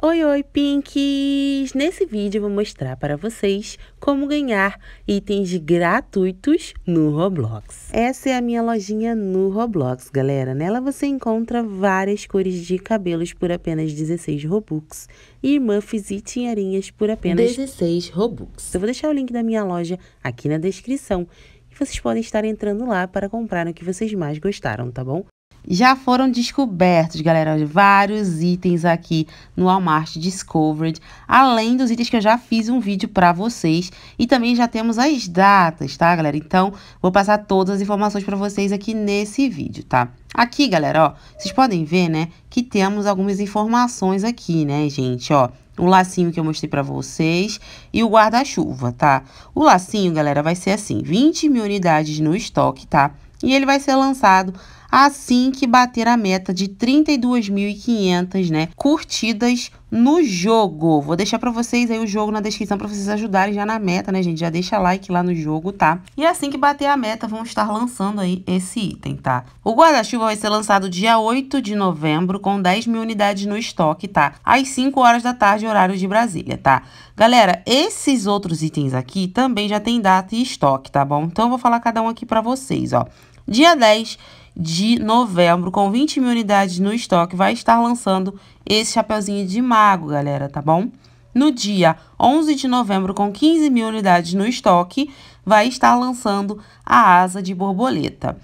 Oi, oi, Pinkies! Nesse vídeo vou mostrar para vocês como ganhar itens gratuitos no Roblox. Essa é a minha lojinha no Roblox, galera. Nela você encontra várias cores de cabelos por apenas 16 Robux e muffs e tinharinhas por apenas 16 Robux. Eu vou deixar o link da minha loja aqui na descrição e vocês podem estar entrando lá para comprar o que vocês mais gostaram, tá bom? Já foram descobertos, galera, vários itens aqui no Walmart Discovered, além dos itens que eu já fiz um vídeo para vocês e também já temos as datas, tá, galera? Então, vou passar todas as informações para vocês aqui nesse vídeo, tá? Aqui, galera, ó, vocês podem ver, né, que temos algumas informações aqui, né, gente, ó o lacinho que eu mostrei pra vocês e o guarda-chuva, tá? O lacinho, galera, vai ser assim, 20 mil unidades no estoque, tá? E ele vai ser lançado assim que bater a meta de 32.500 né, curtidas no jogo. Vou deixar para vocês aí o jogo na descrição para vocês ajudarem já na meta, né, gente? Já deixa like lá no jogo, tá? E assim que bater a meta, vamos estar lançando aí esse item, tá? O guarda-chuva vai ser lançado dia 8 de novembro com 10 mil unidades no estoque, tá? Às 5 horas da tarde, horário de Brasília, tá? Galera, esses outros itens aqui também já tem data e estoque, tá bom? Então eu vou falar cada um aqui para vocês, ó. Dia 10 de novembro, com 20 mil unidades no estoque, vai estar lançando esse chapeuzinho de mago, galera, tá bom? No dia 11 de novembro, com 15 mil unidades no estoque, vai estar lançando a asa de borboleta.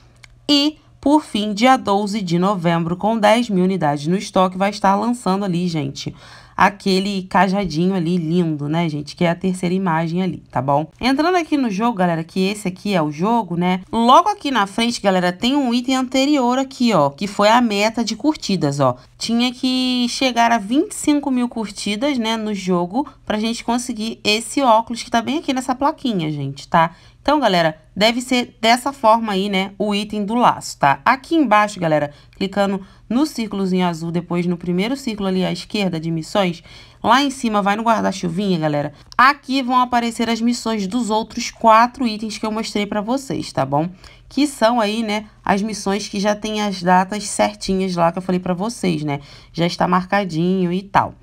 E por fim, dia 12 de novembro, com 10 mil unidades no estoque, vai estar lançando ali, gente, aquele cajadinho ali lindo, né, gente? Que é a terceira imagem ali, tá bom? Entrando aqui no jogo, galera, que esse aqui é o jogo, né? Logo aqui na frente, galera, tem um item anterior aqui, ó, que foi a meta de curtidas, ó. Tinha que chegar a 25 mil curtidas, né, no jogo, pra gente conseguir esse óculos que tá bem aqui nessa plaquinha, gente, tá? Então, galera, deve ser dessa forma aí, né, o item do laço, tá? Aqui embaixo, galera, clicando no círculozinho azul, depois no primeiro círculo ali à esquerda de missões, lá em cima vai no guarda-chuvinha, galera. Aqui vão aparecer as missões dos outros quatro itens que eu mostrei pra vocês, tá bom? Que são aí, né, as missões que já tem as datas certinhas lá que eu falei pra vocês, né? Já está marcadinho e tal.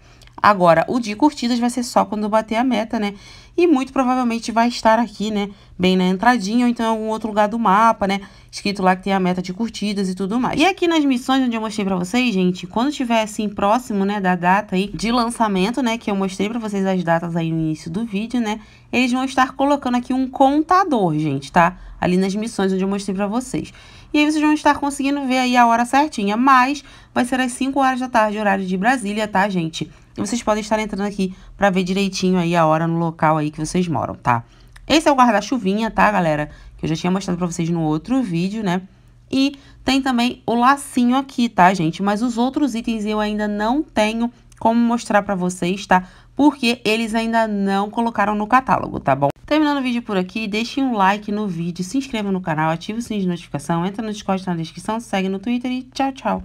Agora, o de curtidas vai ser só quando bater a meta, né? E muito provavelmente vai estar aqui, né? Bem na entradinha ou então em algum outro lugar do mapa, né? Escrito lá que tem a meta de curtidas e tudo mais. E aqui nas missões onde eu mostrei pra vocês, gente, quando tiver assim próximo, né, da data aí de lançamento, né? Que eu mostrei pra vocês as datas aí no início do vídeo, né? Eles vão estar colocando aqui um contador, gente, tá? Ali nas missões onde eu mostrei pra vocês. E aí vocês vão estar conseguindo ver aí a hora certinha, mas vai ser às 5 horas da tarde, horário de Brasília, tá, gente? E vocês podem estar entrando aqui para ver direitinho aí a hora no local aí que vocês moram, tá? Esse é o guarda-chuvinha, tá, galera? Que eu já tinha mostrado para vocês no outro vídeo, né? E tem também o lacinho aqui, tá, gente? Mas os outros itens eu ainda não tenho como mostrar para vocês, tá? Porque eles ainda não colocaram no catálogo, tá bom? Terminando o vídeo por aqui, deixe um like no vídeo, se inscreva no canal, ative o sininho de notificação, entra no Discord na descrição, segue no Twitter e tchau, tchau!